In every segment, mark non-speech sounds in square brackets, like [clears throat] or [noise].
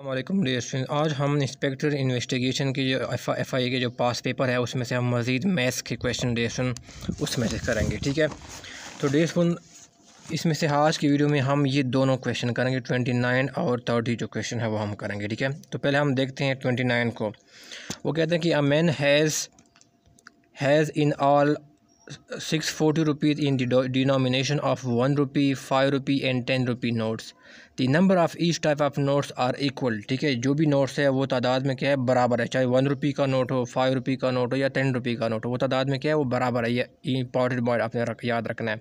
अल्लाम डियर आज हम इंस्पेक्टर इन्वेस्टिगेशन की जो एफ आई के जो पास पेपर है उसमें से हम मज़ीद मैथ्स के क्वेश्चन डेसन उसमें से करेंगे ठीक है तो डे इसमें से आज की वीडियो में हम ये दोनों क्वेश्चन करेंगे ट्वेंटी नाइन और थर्टी जो क्वेश्चन है वो हम करेंगे ठीक है तो पहले हम देखते हैं ट्वेंटी नाइन को वो कहते हैं कि a man has has in all six forty rupees in denomination of one rupee five rupee and ten rupee notes the number of each type of notes are equal ठीक है जो भी notes है वो तादाद में क्या है बराबर है चाहे वन रुपी का नोट हो फाइव रुपी का नोट हो या टेन रुपी का नोट हो वो तादाद में क्या है वो बराबर है ये इंपॉर्टेंट पॉइंट आपने रख, याद रखना है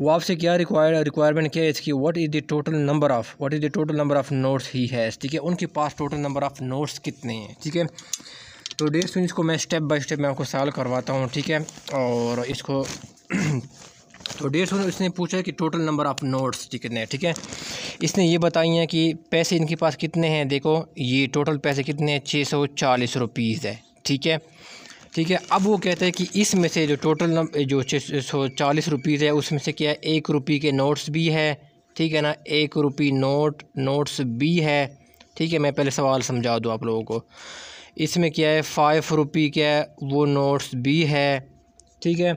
वो आपसे क्या रिक्वायर रिक्वायरमेंट क्या है इसकी what is the total number of what is the total number of notes ही है ठीक है उनके पास टोटल नंबर ऑफ़ नोट्स कितने हैं ठीक है तो डेढ़ सौ इसको मैं स्टेप बाय स्टेप मैं आपको सॉल्व करवाता हूँ ठीक है और इसको [clears throat] तो डेढ़ सौ इसने पूछा कि टोटल नंबर ऑफ़ नोट्स कितने हैं ठीक है इसने ये बताई हैं कि पैसे इनके पास कितने हैं देखो ये टोटल पैसे कितने हैं छः सौ चालीस रुपीज़ है ठीक है ठीक है अब वो कहते हैं कि इसमें से जो टोटल नंबर जो छः सौ चालीस रुपीज़ है उसमें से क्या है एक रुपये के नोट्स भी है ठीक है ना एक रुपये नोट नोट्स भी है ठीक है मैं पहले सवाल समझा दूँ आप लोगों को इसमें क्या है फ़ाइव रुपये क्या है वो नोट्स भी है ठीक है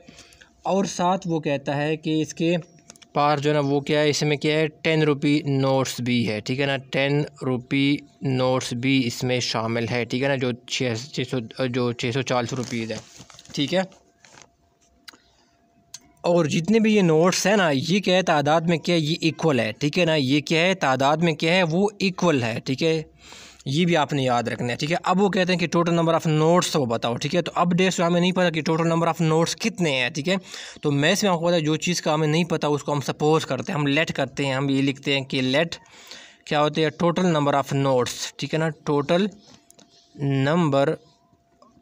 और साथ वो कहता है कि इसके पास जो है ना वो क्या है इसमें क्या है टेन रुपी नोट्स भी है ठीक है ना टेन रुपी नोट्स भी इसमें शामिल है ठीक है ना जो छः छः सौ जो छः सौ चालीस रुपीज़ है ठीक है और जितने भी ये नोट्स हैं ना ये क्या है तादाद में क्या है ये इक्वल है ठीक है ना ये क्या है तादाद में क्या है वो इक्वल है ठीक है ये भी आपने याद रखना है ठीक है अब वो कहते हैं कि टोटल नंबर ऑफ़ नोट्स वो बताओ ठीक है तो अब में तो हमें नहीं पता कि टोटल नंबर ऑफ़ नोट्स कितने हैं ठीक है थीके? तो मैथ्स में आपको पता है जो चीज़ का हमें नहीं पता उसको हम सपोज करते हैं हम लेट करते हैं हम ये लिखते हैं कि लेट क्या होते हैं टोटल नंबर ऑफ़ नोट्स ठीक है ना टोटल नंबर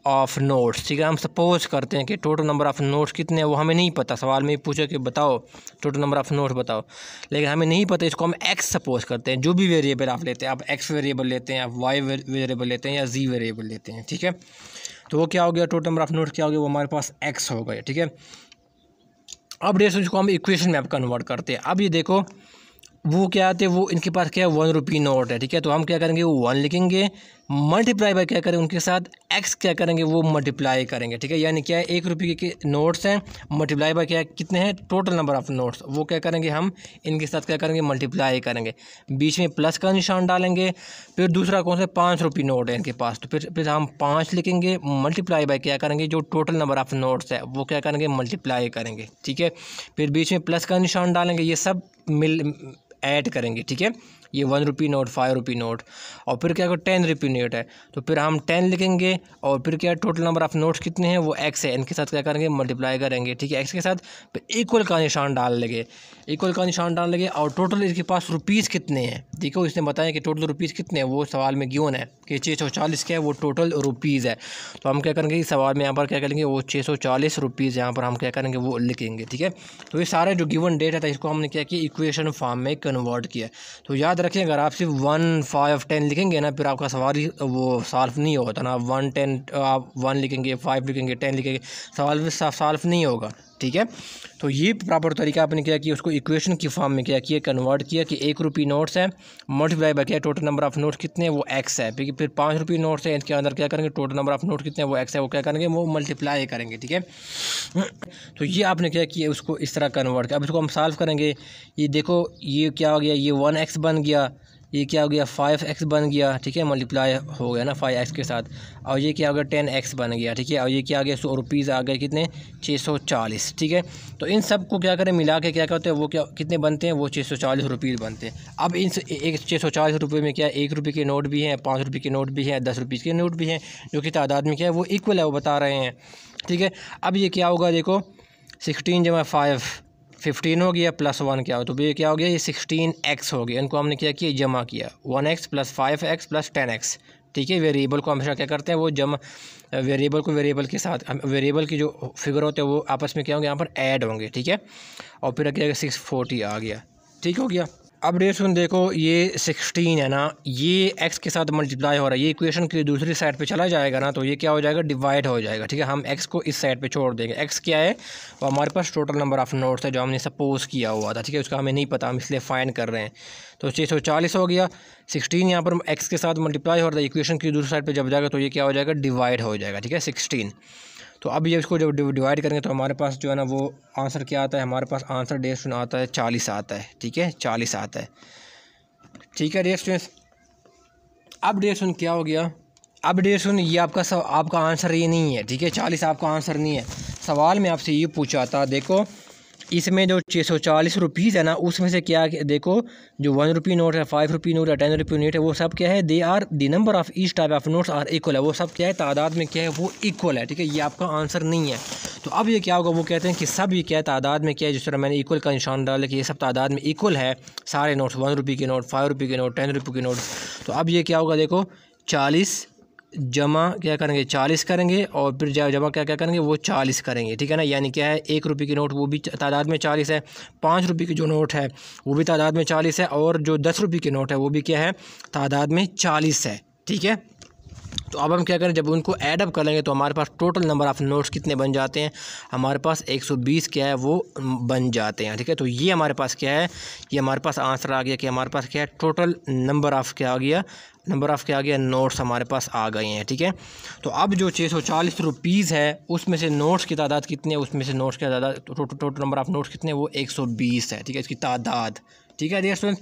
ऑफ नोट्स ठीक है हम सपोज करते हैं कि टोटल नंबर ऑफ़ नोट्स कितने हैं वो हमें नहीं पता सवाल में पूछो कि बताओ टोटल नंबर ऑफ़ नोट्स बताओ लेकिन हमें नहीं पता इसको हम एक्स सपोज करते हैं जो भी वेरिएबल आप लेते हैं आप एक्स वेरिएबल लेते हैं आप वाई वेरिएबल लेते हैं या जी वेरिएबल लेते हैं ठीक है तो वो क्या हो गया टोटल नंबर ऑफ़ नोट्स क्या हो गया वो हमारे पास एक्स हो गया ठीक है अब डेढ़ इसको हम इक्वेशन में आप कन्वर्ट करते हैं अब ये देखो वो क्या आते हैं वो इनके पास क्या है वन रुपी नोट है ठीक है तो हम क्या करेंगे वो वन लिखेंगे मल्टीप्लाई बाय क्या करें उनके साथ एक्स क्या करेंगे वो मल्टीप्लाई करेंगे ठीक है यानी क्या है एक रुपये के नोट्स हैं मल्टीप्लाई बाय क्या कितने हैं टोटल नंबर ऑफ नोट्स वो क्या करेंगे हम इनके साथ क्या करेंगे मल्टीप्लाई करेंगे बीच में प्लस का निशान डालेंगे फिर दूसरा कौन सा पाँच रुपये नोट है इनके पास तो फिर फिर हम पाँच लिखेंगे मल्टीप्लाई बाय क्या करेंगे जो टोटल नंबर ऑफ नोट्स है वो क्या करेंगे मल्टीप्लाई करेंगे ठीक है फिर बीच में प्लस का निशान डालेंगे ये सब मिल ऐड करेंगे ठीक है ये one rupee note five rupee note और फिर क्या अगर टेन रुपी नोट है तो फिर हम टेन लिखेंगे और फिर क्या टोटल नंबर ऑफ नोट्स कितने हैं वो एक्स है इनके साथ क्या करेंगे मल्टीप्लाई करेंगे ठीक है एक्स के साथ फिर इक्वल का निशान डाल लेंगे इक्वल का निशान डाल लेंगे और टोटल इसके पास रुपीज़ कितने हैं देखो इसने बताया कि टोटल रुपीज़ कितने हैं वो सवाल में गिवन है कि छः सौ चालीस क्या है वो टोटल रुपीज़ है तो हम क्या करेंगे इस सवाल में यहाँ पर क्या करेंगे वो छः सौ चालीस रुपीज़ यहाँ पर हम क्या करेंगे वो लिखेंगे ठीक है तो ये सारे जो गिवन डेट है तो इसको हमने क्या किया इक्वेशन फॉर्म में कन्वर्ट किया तो याद रखें अगर आप सिर्फ वन फाइव टेन लिखेंगे ना फिर आपका सवाल वो सॉल्व नहीं होगा ना वन टेन आप वन लिखेंगे फाइव लिखेंगे टेन लिखेंगे सवाल सॉल्व नहीं होगा ठीक है तो ये प्रॉपर तरीका आपने क्या किया उसको इक्वेशन की फॉर्म में क्या किया कन्वर्ट किया कि एक रुपये नोट्स है मल्टीप्लाई बाई क्या टोटल नंबर ऑफ नोट्स कितने वो एक्स है ठीक है फिर पाँच रुपये नोट्स हैं इसके अंदर क्या करेंगे टोटल नंबर ऑफ नोट कितने हैं वो एक्स है वो क्या करेंगे वो मल्टीप्लाई करेंगे ठीक है तो ये आपने क्या किया उसको इस तरह कन्वर्ट किया अब इसको हम सॉल्व करेंगे ये देखो ये क्या हो गया ये वन एक्स बन गया ये क्या हो गया फाइव एक्स बन गया ठीक है मल्टीप्लाई हो गया ना फाइव एक्स के साथ और ये क्या हो गया टेन एक्स बन गया ठीक है और ये क्या आ गया सौ रुपीज़ आ गए कितने छः सौ चालीस ठीक है तो इन सब को क्या करें मिला के क्या करते हैं वो क्या कितने बनते हैं वो छः सौ चालीस रुपीज़ बनते हैं अब इन एक छः सौ चालीस रुपये में क्या एक रुपये के नोट भी हैं पाँच रुपये के नोट भी हैं दस रुपये के नोट भी हैं जो कि तादाद में क्या है वो इक्वल है वो बता रहे हैं ठीक है अब ये क्या होगा देखो सिक्सटीन जमा फाइव फिफ्टीन हो गया प्लस वन क्या हो तो ये क्या हो गया ये सिक्सटीन एक्स हो गया इनको हमने क्या किया जमा किया one x plus five x plus ten x ठीक है वेरिएबल को हमेशा क्या करते हैं वो जमा वेरिएबल को वेरिएबल के साथ वेरिएबल की जो फिगर होते हैं वो आपस में क्या होंगे यहाँ पर ऐड होंगे ठीक है और फिर आ गया सिक्स फोर्टी आ गया ठीक हो गया अब रेसुन देखो ये सिक्सटीन है ना ये एक्स के साथ मल्टीप्लाई हो रहा है ये इक्वेशन की दूसरी साइड पे चला जाएगा ना तो ये क्या हो जाएगा डिवाइड हो जाएगा ठीक है हम एक्स को इस साइड पे छोड़ देंगे एक्स क्या है वो हमारे पास टोटल नंबर ऑफ़ नोट्स है जो हमने सपोज़ किया हुआ था ठीक है उसका हमें नहीं पता हम इसलिए फ़ाइन कर रहे हैं तो छः सौ चालीस हो गया सिक्सटीन यहाँ पर एक्स के साथ मल्टीप्लाई हो रहा है इक्वेशन की दूसरी साइड पर जब जाएगा तो ये क्या हो जाएगा डिवाइड हो जाएगा ठीक है सिक्सटीन तो अब ये इसको जब डिवाइड करेंगे तो हमारे पास जो है ना वो आंसर क्या आता है हमारे पास आंसर डेयर स्टूडेंट आता है चालीस आता है ठीक है चालीस आता है ठीक है डेयर सुन अब डेयर स्टूडेंट क्या हो गया अब डेयर स्टूडेंट ये आपका सब आपका आंसर ये नहीं है ठीक है चालीस आपका आंसर नहीं है सवाल में आपसे ये पूछा था देखो इसमें जो छः सौ चालीस रुपीज़ है ना उसमें से क्या देखो जो वन रुपी नोट है फाइव रुपी नोट है टेन रुपी नोट है वो सब क्या है they are the number of each type of notes are equal है वो सब क्या है तादाद में क्या है वो इक्वल है ठीक है ये आपका आंसर नहीं है तो अब ये क्या होगा वो कहते हैं कि सब ये क्या है तादाद में क्या है जिस तरह मैंने इक्वल का निशान डाला कि ये सब तादाद में इक्वल है सारे नोट्स वन रुपी के नोट फाइव रुपी के नोट टेन रुपी के नोट तो अब ये क्या होगा देखो चालीस जमा क्या करेंगे चालीस करेंगे और फिर जमा क्या क्या करेंगे वो चालीस करेंगे ठीक है ना यानी क्या है एक रुपये की नोट वो भी तादाद में चालीस है पाँच रुपये की जो नोट है वो भी तादाद में चालीस है और जो दस रुपये की नोट है वो भी क्या है तादाद में चालीस है ठीक है तो अब हम क्या करें जब उनको एडअप कर लेंगे तो हमारे पास टोटल नंबर ऑफ़ नोट्स कितने बन जाते हैं हमारे पास 120 क्या है वो बन जाते हैं ठीक है तो ये हमारे पास क्या है ये हमारे पास आंसर आ गया कि हमारे पास क्या है टोटल नंबर ऑफ़ क्या आ गया नंबर ऑफ़ क्या आ गया नोट्स हमारे पास आ गए हैं ठीक है तो अब जो छः सौ चालीस रुपीज़ है उसमें से नोट्स की तादाद कितने उसमें से नोट्स की तादाद टोटल नंबर ऑफ़ नोट्स कितने वो एक सौ बीस है ठीक है इसकी तादाद ठीक है डेयर स्टूडेंट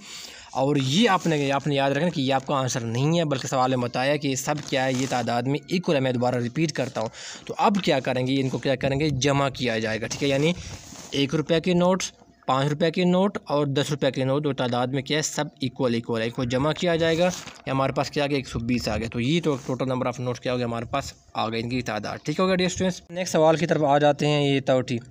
और ये आपने आपने याद रखना कि ये आपका आंसर नहीं है बल्कि सवाल में बताया कि सब क्या है ये तादाद में इक्वल है मैं दोबारा रिपीट करता हूँ तो अब क्या करेंगे इनको क्या करेंगे जमा किया जाएगा ठीक है यानी एक रुपये के नोट्स पाँच रुपये के नोट और दस रुपये के नोट और तादाद में क्या है सब इक्वल इक्वल है इनको जमा किया जाएगा या हमारे पास क्या आ गया एक सौ बीस आ गया तो ये तो टोटल नंबर ऑफ नोट क्या हो गया हमारे पास आ गए इनकी तादाद ठीक होगा डी स्टूडेंट्स नेक्स्ट सवाल की तरफ आ जाते हैं ये ठीक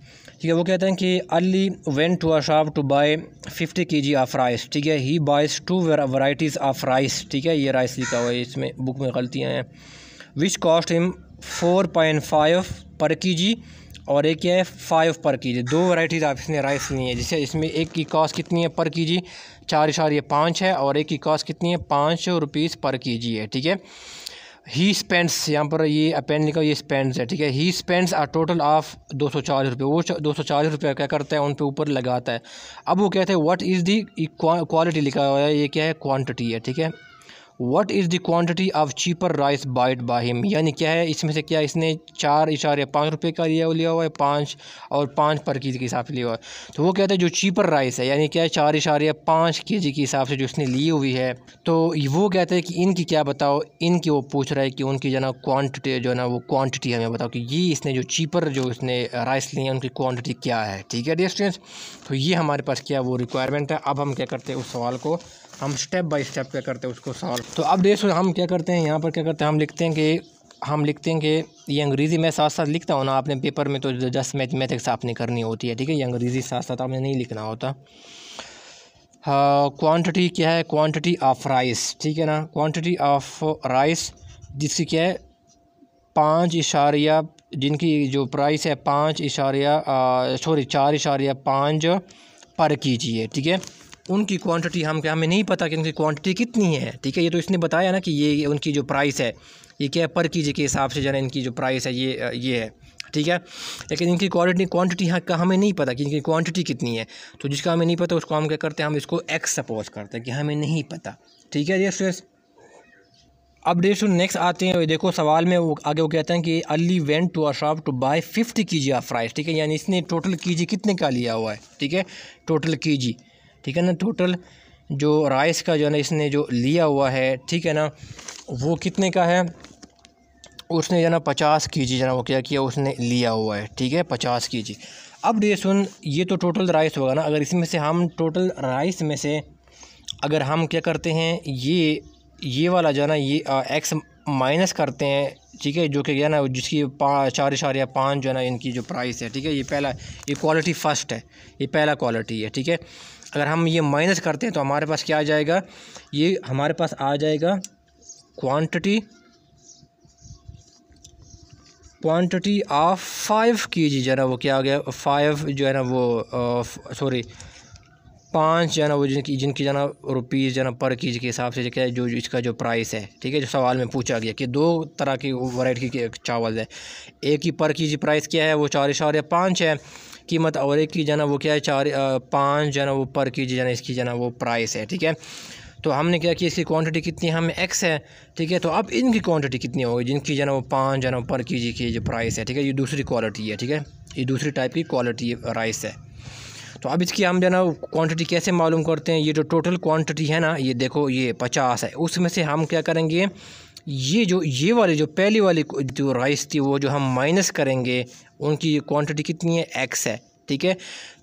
ठीक है वो कहते हैं कि Ali went to a shop to buy 50 G of rice ठीक है ही बाइस टू वराइटीज़ ऑफ राइस ठीक है ये राइस लिखा हुआ है इसमें बुक में गलतियाँ हैं which cost him four point five per K जी और एक क्या है फाइव पर के जी दो वराइटीज़ आप इसने राइस ली है जिससे इसमें एक की कॉस्ट कितनी है पर के जी चार इशार ये पाँच है और एक की कॉस्ट कितनी है पाँच रुपीज़ पर के जी है ठीक है ही स्पेंड्स यहाँ पर ये अपेंड लिखा ये स्पेंड्स है ठीक है he spends a total of दो सौ चालीस रुपये वो दो सौ चालीस रुपये क्या करता है उन पे ऊपर लगाता है अब वो कहते हैं व्हाट इज़ दी क्वालिटी लिखा हुआ है ये क्या है क्वांटिटी है ठीक है what is the quantity of cheaper rice bought by him यानी क्या है इसमें से क्या इसने चार इशारे पाँच रुपये का लिया लिया हुआ है पाँच और पाँच पर के जी के हिसाब से लिया हुआ है तो वो कहते हैं जो चीपर राइस है यानी क्या है चार इशारे पाँच के जी के हिसाब से जो इसने ली हुई है तो वो कहते हैं कि इनकी क्या बताओ इनकी वो पूछ रहा है कि उनकी जो है ना क्वान्टिटी जो है ना वो क्वान्टिटी हमें बताओ कि ये इसने जो चीपर जो इसने राइस ली है उनकी क्वान्टिटी क्या है ठीक है डियर तो ये हमारे पास क्या वो रिक्वायरमेंट है अब हम क्या करते हैं उस सवाल को हम स्टेप बाय स्टेप क्या करते हैं उसको सॉल्व तो अब देखो हम क्या करते हैं यहाँ पर क्या करते हैं हम लिखते हैं कि हम लिखते हैं कि ये अंग्रेज़ी मैं साथ साथ लिखता हूँ ना आपने पेपर में तो जस्ट मैथमेटिक्स आपने करनी होती है ठीक है ये अंग्रेज़ी साथ साथ आपने नहीं लिखना होता क्वांटिटी हाँ, क्या है क्वांटिटी ऑफ राइस ठीक है ना क्वांटिटी ऑफ राइस जिसकी क्या है पाँच इशारिया जिनकी जो प्राइस है पाँच इशारिया सॉरी चार इशारिया पाँच पर कीजिए ठीक है उनकी क्वांटिटी हम हमें नहीं पता कि उनकी क्वांटिटी कितनी है ठीक है ये तो इसने बताया ना कि ये उनकी जो प्राइस है ये क्या पर की जी के हिसाब से जाना इनकी जो प्राइस है ये ये है ठीक है लेकिन इनकी क्वालिटी क्वांटिटी यहाँ का हमें नहीं पता कि इनकी क्वांटिटी कितनी है तो जिसका हमें नहीं पता उसको हम क्या करते हैं हम इसको एक्स सपोज करते हैं कि हमें नहीं पता ठीक है यस अब डेस्ट नेक्स्ट आते हैं देखो सवाल में वो आगे वो कहते हैं कि Ali went to a shop to buy fifty K G of rice ठीक है यानी इसने टोटल के जी कितने का लिया हुआ है ठीक है टोटल के जी ठीक है ना टोटल जो राइस का जो है ना इसने जो लिया हुआ है ठीक है ना वो कितने का है उसने जो है ना पचास के जी जना वो क्या किया उसने लिया हुआ है ठीक है पचास के जी अब डे सुन ये तो टोटल राइस होगा ना अगर इसमें से हम टोटल राइस में से अगर हम क्या करते हैं ये ये वाला जो है ना ये एक्स माइनस करते हैं ठीक है जो कि क्या ना जिसकी चार या पाँच जो है ना इनकी जो प्राइस है ठीक है ये पहला ये क्वालिटी फ़र्स्ट है ये पहला क्वालिटी है ठीक है अगर हम ये माइनस करते हैं तो हमारे पास क्या आ जाएगा ये हमारे पास आ जाएगा क्वांटिटी क्वांटिटी ऑफ फाइव के जी जो है ना वो क्या आ गया फाइव जो है ना वो सॉरी पाँच जो है ना वो जिनकी जिनकी जो ना रुपीज़ जो है ना पर के जी के हिसाब से क्या जो, जो इसका जो प्राइस है ठीक है जो सवाल में पूछा गया कि दो तरह की वैरायटी के चावल है एक ही पर के जी प्राइस क्या है वो चार इशारे पाँच है कीमत और एक की जाना वो क्या है चार पाँच जाना वो पर की जाना इसकी जाना वो प्राइस है ठीक है तो हमने क्या कि इसकी क्वांटिटी कितनी है हमें एक्स है ठीक है तो अब इनकी क्वांटिटी कितनी होगी जिनकी जाना वो पाँच जाना पर के जी की जो प्राइस है ठीक है ये दूसरी क्वालिटी है ठीक है ये दूसरी टाइप की क्वालिटी राइस है तो अब इसकी हम जाना क्वांटिटी कैसे मालूम करते हैं ये जो टोटल क्वांटिटी है ना ये देखो ये पचास है उसमें से हम क्या करेंगे ये जो ये वाले जो पहली वाली जो राइस थी वो जो हम माइनस करेंगे उनकी क्वांटिटी कितनी है एक्स है ठीक है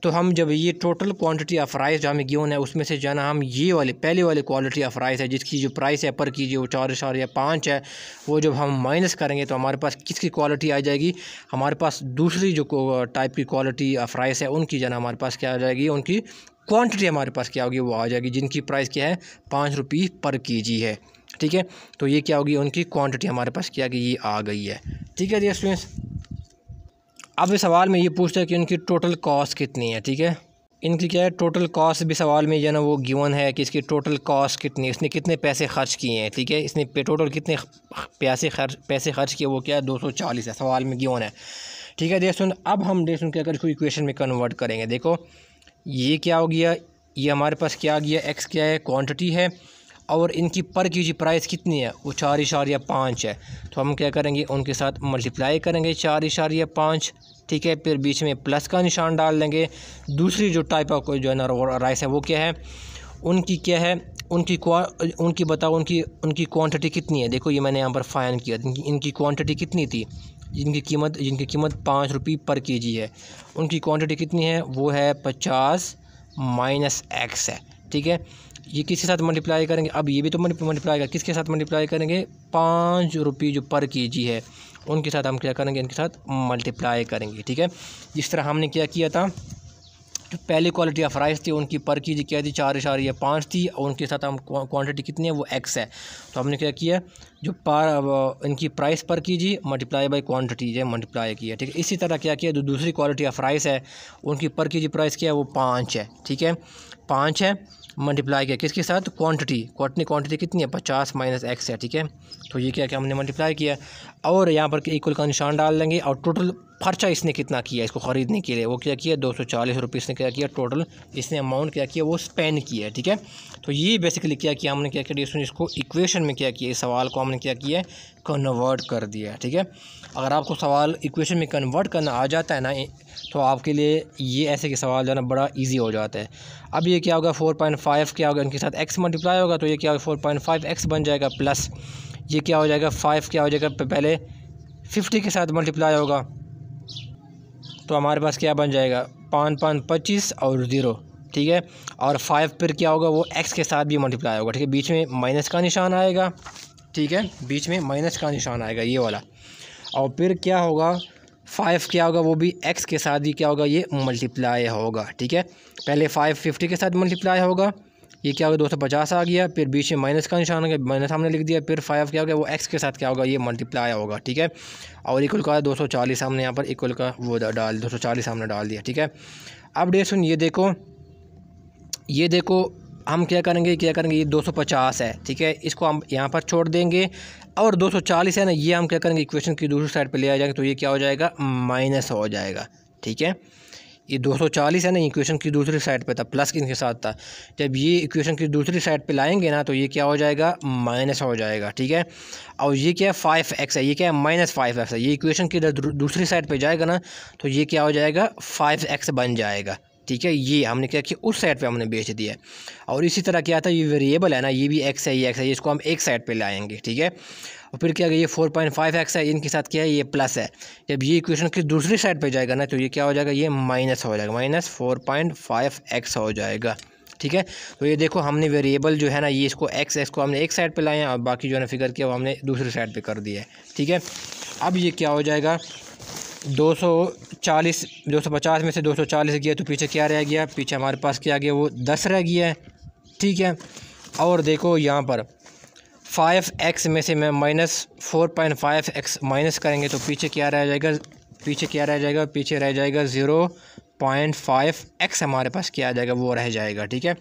तो हम जब ये टोटल क्वांटिटी ऑफ राइस जो हमें गेहूँ है उसमें से जाना हम ये वाले पहले वाले क्वालिटी ऑफ राइस है जिसकी जो प्राइस है पर कीजिए वो चार चार या पाँच है वो जब हम माइनस करेंगे तो हमारे पास किसकी क्वालिटी आ जाएगी हमारे पास दूसरी जो टाइप की क्वालिटी ऑफ राइस है उनकी जाना हमारे पास क्या आ जाएगी उनकी क्वान्टिटी हमारे पास क्या होगी वो आ जाएगी जिनकी प्राइस क्या है पाँच रुपये पर के जी है ठीक है तो ये क्या होगी उनकी क्वांटिटी हमारे पास क्या कि ये आ गई है ठीक है जी स्टूडेंट्स अब इस सवाल में ये पूछता है कि उनकी टोटल कॉस्ट कितनी है ठीक है इनकी क्या है टोटल कॉस्ट भी सवाल में जो ना वो गिवन है कि इसकी टोटल कॉस्ट कितनी इसने कितने पैसे खर्च किए हैं ठीक है इसने टोटल कितने पैसे खर्च पैसे खर्च किए वो क्या है दो सौ चालीस है सवाल में गिवन है ठीक है देखो अब हम देख सुन के अगर इसको इक्वेशन में कन्वर्ट करेंगे देखो ये क्या हो गया ये हमारे पास क्या आ गया एक्स क्या है क्वान्टिटी है और इनकी पर के जी प्राइस कितनी है वो चार इशारिया पाँच है तो हम क्या करेंगे उनके साथ मल्टीप्लाई करेंगे चार इशारिया पाँच ठीक है फिर बीच में प्लस का निशान डाल देंगे दूसरी जो टाइप ऑफ जो है ना राइस है वो क्या है उनकी क्या है उनकी उनकी बताओ उनकी उनकी क्वान्टिटी कितनी है देखो ये मैंने यहाँ पर फाइन किया इनकी क्वान्टिटी कितनी थी जिनकी कीमत जिनकी कीमत पाँच रुपये पर के जी है उनकी क्वान्टिटी कितनी है वो है पचास माइनस एक्स है ठीक है ये किसके साथ मल्टीप्लाई करेंगे अब ये भी तो मल्टीप्लाई कर किसके साथ मल्टीप्लाई करेंगे पाँच रुपये जो पर के जी है उनके साथ हम क्या करेंगे इनके साथ मल्टीप्लाई करेंगे ठीक है जिस तरह हमने क्या किया था जो पहली क्वालिटी ऑफ राइस थी उनकी पर की क्या थी चार या पाँच थी और उनके साथ हम क्वांटिटी कितनी है वो एक्स है तो हमने क्या किया जो पार इनकी प्राइस पर जी मल्टीप्लाई बाई क्वान्टिटी जो मल्टीप्लाई किया ठीक है इसी तरह क्या किया जो दूसरी क्वालिटी ऑफ राइस है उनकी पर की प्राइस क्या है वो पाँच है ठीक है पाँच है मल्टीप्लाई किया किसके साथ क्वांटिटी क्वांटिटी क्वांटिटी कितनी है पचास माइनस एक्स है ठीक है तो ये क्या क्या हमने मल्टीप्लाई किया और यहाँ पर इक्वल का निशान डाल देंगे और टोटल खर्चा इसने कितना किया इसको ख़रीदने के लिए वो क्या किया दो सौ चालीस रुपये इसने क्या किया टोटल इसने अमाउंट क्या किया वो स्पेंड किया है ठीक है तो ये बेसिकली क्या किया हमने क्या किया इसको इक्वेशन में क्या किया इस सवाल को हमने क्या किया कन्वर्ट कर दिया ठीक है अगर आपको सवाल इक्वेशन में कन्वर्ट करना आ जाता है ना तो आपके लिए ये ऐसे के सवाल जो है ना बड़ा इजी हो जाता है अब ये क्या होगा फोर पॉइंट फाइव क्या होगा इनके साथ एक्स मल्टीप्लाई होगा तो ये क्या होगा फोर पॉइंट फाइव एक्स बन जाएगा प्लस ये क्या हो जाएगा फाइव क्या हो जाएगा पहले फिफ्टी के साथ मल्टीप्लाई होगा तो हमारे पास क्या बन जाएगा पाँच पाँच पच्चीस और ज़ीरो ठीक है और फाइव पर क्या होगा वो एक्स के साथ भी मल्टीप्लाई होगा ठीक है बीच में माइनस का निशान आएगा ठीक है बीच में माइनस का निशान आएगा ये वाला और फिर क्या होगा फ़ाइव क्या होगा वो भी एक्स के साथ ही क्या होगा ये मल्टीप्लाई होगा ठीक है पहले फाइव फिफ्टी के साथ मल्टीप्लाई होगा ये क्या होगा दो सौ पचास आ गया फिर बीच में माइनस का निशान हो गया माइनस सामने लिख दिया फिर फाइव क्या हो गया वो एक्स के साथ क्या होगा ये मल्टीप्लाई होगा ठीक है और इक्वल का दो सौ चालीस सामने यहाँ पर इक्वल का वो डाल दो सौ चालीस सामने डाल दिया ठीक है अब डे सुन ये देखो ये देखो हम क्या करेंगे क्या करेंगे ये पचास है ठीक है इसको हम यहाँ पर छोड़ देंगे और 240 है ना ये हम क्या करेंगे इक्वेशन की दूसरी साइड पे ले आ जाएंगे तो ये क्या हो जाएगा माइनस हो जाएगा ठीक है ये 240 है ना इक्वेशन की दूसरी साइड पे था प्लस किन के साथ था जब ये इक्वेशन की दूसरी साइड पे लाएंगे ना तो ये क्या हो जाएगा माइनस हो जाएगा ठीक है और ये क्या है फाइव एक्स है ये क्या है माइनस फाइव एक्स है ये इक्वेशन की दूसरी साइड पे जाएगा ना तो ये क्या हो जाएगा फाइव एक्स बन जाएगा ठीक है ये हमने क्या कि उस साइड पे हमने बेच दिया और इसी तरह क्या था ये वेरिएबल है ना ये भी एक्स है ये एक्स है इसको हम एक साइड पे लाएंगे ठीक है और फिर क्या ये फोर पॉइंट फाइव एक्स है इनके साथ क्या है ये प्लस है जब ये इक्वेशन की दूसरी साइड पे जाएगा ना तो ये क्या हो जाएगा ये माइनस हो जाएगा minus four point five x हो जाएगा ठीक है तो ये देखो हमने वेरिएबल जो है ना ये इसको एक्स एक्स को हमने एक साइड पर लाए और बाकी जो है ना फिगर किया वो हमने दूसरी साइड पर कर दिया है ठीक है अब ये क्या हो जाएगा दो सौ चालीस दो सौ पचास में से दो सौ चालीस गया तो पीछे क्या रह गया पीछे हमारे पास क्या गया वो दस रह गया है ठीक है और देखो यहाँ पर फाइव एक्स में से मैं minus four point five x minus करेंगे तो पीछे क्या रह जाएगा पीछे क्या रह जाएगा पीछे रह जाएगा ज़ीरो पॉइंट फाइव एक्स हमारे पास क्या आ जाएगा वो रह जाएगा ठीक है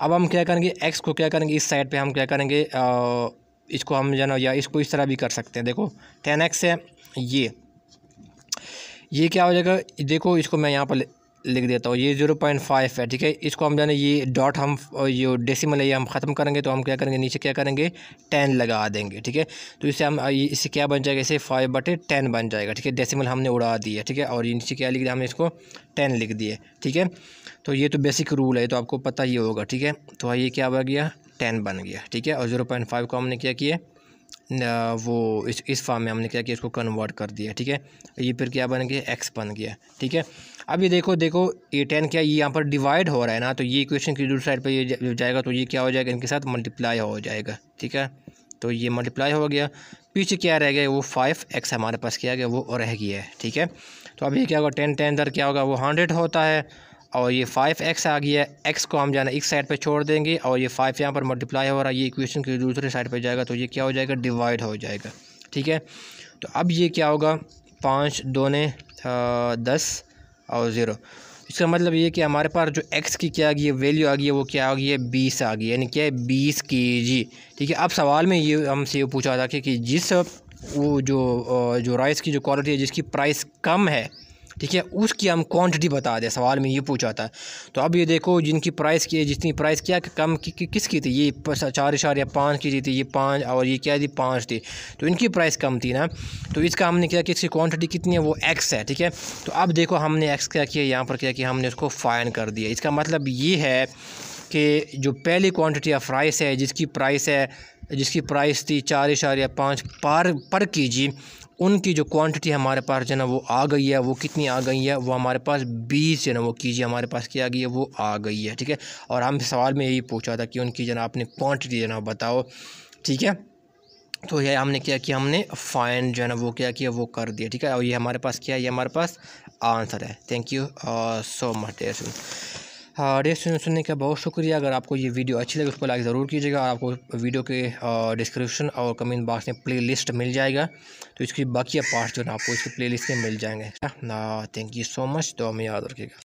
अब हम क्या करेंगे एक्स को क्या करेंगे इस साइड पे हम क्या करेंगे आ, इसको हम जाना या इसको इस तरह भी कर सकते हैं देखो टेन एक्स है ये ये क्या हो जाएगा देखो इसको मैं यहाँ पर लिख देता हूँ ये ज़ीरो पॉइंट फाइव है ठीक है इसको हम जाने ये डॉट हम ये डेसिमल है ये हम ख़त्म करेंगे तो हम क्या करेंगे नीचे क्या करेंगे टेन लगा देंगे ठीक है तो इससे हम इससे क्या बन जाएगा इसे फाइव बटे टेन बन जाएगा ठीक है डेसिमल हमने उड़ा दिया ठीक है और ये नीचे क्या लिख दिया हमने इसको टेन लिख दिए ठीक है तो ये तो बेसिक रूल है तो आपको पता ही होगा ठीक है तो ये क्या बन गया टेन बन गया ठीक है और ज़ीरो पॉइंट फाइव को हमने क्या किया वो इस इस फॉर्म में हमने क्या किया इसको कन्वर्ट कर दिया ठीक है ये फिर क्या बन गया एक्स बन गया ठीक है अब ये देखो देखो ए टेन क्या ये यहाँ पर डिवाइड हो रहा है ना तो ये इक्वेशन की दूसरी साइड पर ये जाएगा तो ये क्या हो जाएगा इनके साथ मल्टीप्लाई हो जाएगा ठीक है तो ये मल्टीप्लाई हो गया पीछे क्या रह गया वो फाइव एक्स हमारे पास क्या गया वो रह गया है ठीक है तो अब ये क्या होगा टेन टेन दर क्या होगा वो हंड्रेड होता है और ये फाइव एक्स आ गया एक्स को हम जाना एक साइड पे छोड़ देंगे और ये फाइव यहाँ पर मल्टीप्लाई हो रहा है ये इक्वेशन के दूसरे साइड पे जाएगा तो ये क्या हो जाएगा डिवाइड हो जाएगा ठीक है तो अब ये क्या होगा पाँच दोने दस और ज़ीरो इसका मतलब ये कि हमारे पास जो एक्स की क्या आ गई है वैल्यू आ गई है वो क्या आ गई है बीस आ गई यानी क्या है बीस के जी ठीक है अब सवाल में ये हमसे ये पूछा था कि, कि जिस वो जो जो राइस की जो क्वालिटी है जिसकी प्राइस कम है ठीक है उसकी हम क्वांटिटी बता दें सवाल में ये पूछा था तो अब ये देखो जिनकी प्राइस की जितनी प्राइस क्या कि कम कि, कि, किसकी थी ये चार या पाँच की थी तो ये पाँच और ये क्या थी पाँच थी तो इनकी प्राइस कम थी ना तो इसका हमने किया कि इसकी क्वान्टिटी कितनी है वो एक्स है ठीक है तो अब देखो हमने एक्स क्या किया यहाँ पर क्या कि हमने उसको फाइन कर दिया इसका मतलब ये है कि जो पहली क्वांटिटी ऑफ राइस है जिसकी प्राइस है जिसकी प्राइस थी चार इशार या पाँच पर पर के जी उनकी जो क्वांटिटी हमारे पास जो ना वो आ गई है वो कितनी आ गई है वो हमारे पास बीस जो ना वो कीजिए हमारे पास क्या आ गई है वो आ गई है ठीक है और हम सवाल में यही पूछा था कि उनकी जो ना आपने क्वान्टिटी जो ना बताओ ठीक है तो ये हमने क्या किया हमने फाइन जो है ना वो क्या किया वो कर दिया ठीक है और ये हमारे पास क्या है ये हमारे पास आंसर है थैंक यू सो मच डेयर रेडियो हाँ, सुन सुनने का बहुत शुक्रिया अगर आपको ये वीडियो अच्छी लगे उसको लाइक ज़रूर कीजिएगा और आपको वीडियो के डिस्क्रिप्शन और कमेंट बॉक्स में प्ले लिस्ट मिल जाएगा तो इसकी बाकी पार्ट जो है आपको इसकी प्ले लिस्ट में मिल जाएंगे ना थैंक यू सो मच तो हमें याद रखिएगा